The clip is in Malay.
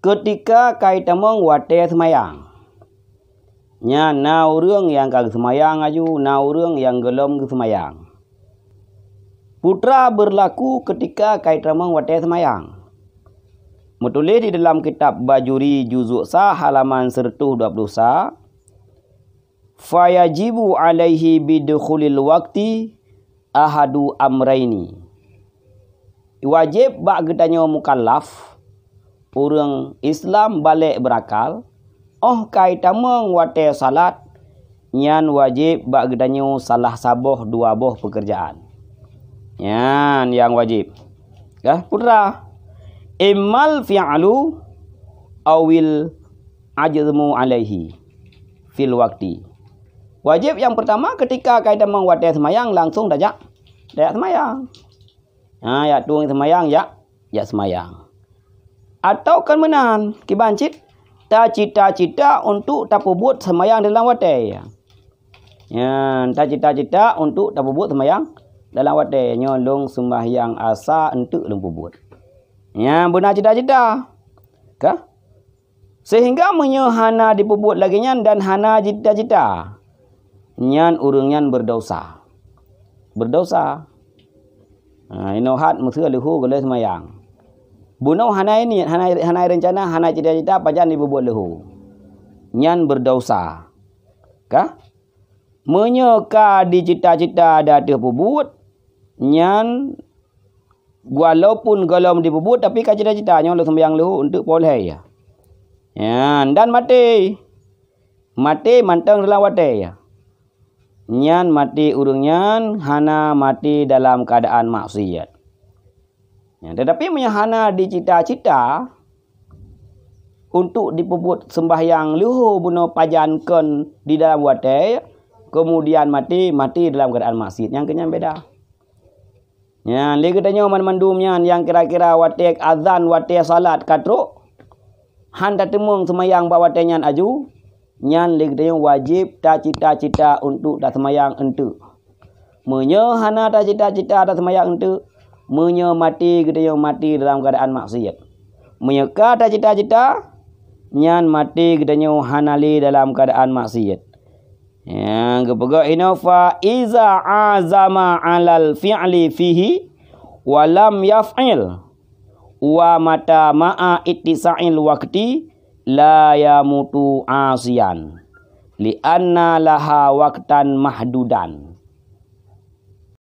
ketika kait temong wate semayang. Nya na urang yang kag semayang aju, na urang yang gelom ke semayang. Putra berlaku ketika kait temong wate semayang. Mutulis di dalam kitab Bajuri Juzuk sa halaman 120 sa. Fayajibu alaihi bidukhulil wakti ahadu amraini. Wajib bak kita getanya mukallaf urang Islam balik berakal, oh kaita mong salat, nyan wajib bak gedanyu salah saboh dua boh pekerjaan. Nyan yang wajib. Dah putra. Imal fi'alu awil ajzmu alaihi fil waqti. Wajib yang pertama ketika kaita mong semayang langsung dajak. Dajak semayang. Ha, ya tuang semayang, ya. Ya semayang. Atau kan menan kibancit ta cita-cita untuk tapubut semayang dalam watai ya ta cita-cita untuk tapubut semayang dalam watai nyolong sembahyang asa untuk lumpubut ya buna cita-cita ka sehingga menyo hana dipubut lagi nyan dan hana cita-cita nyan urung nyan berdosa berdosa Ha, ino hat musa lehu gole semayang. Bunau hanai ni, hanai, hanai rencana, hanai cita-cita, pajan ibu buat lehu. Nyan berdosa. Kah? Menyeka di cita-cita ada di pebut. Nyan. Walaupun kalau di pebut, tapi kah cita-cita. Nyan lo lah sembiang lehu untuk boleh ya. Nyan. Dan mati. Mati manteng dalam watai ya. Nyan mati urung nyan. Hana mati dalam keadaan maksiat. Ya, tetapi menyahana dicita-cita untuk dipubut sembahyang luhu bunuh pajankan di dalam watai. Kemudian mati, mati dalam keadaan masjid. Yang kenyang beda. Ya, dia katanya mandumnya yang kira-kira watek azan, watek salat katruk. Han tak temung semayang bawa tenyan aju. Nyan lagi tanya wajib tak cita-cita untuk tak semayang entuk, menyahana tak cita-cita tak semayang entuk. Menya mati kita yang mati dalam keadaan maksiat. Menya kata cita-cita. Nyan mati kita yang hanali dalam keadaan maksiat. Yang kepega inofa iza azama alal fi'li fihi walam yaf'il wa mata ma'a ittisa'il waqti la yamutu asyan li anna laha waktan mahdudan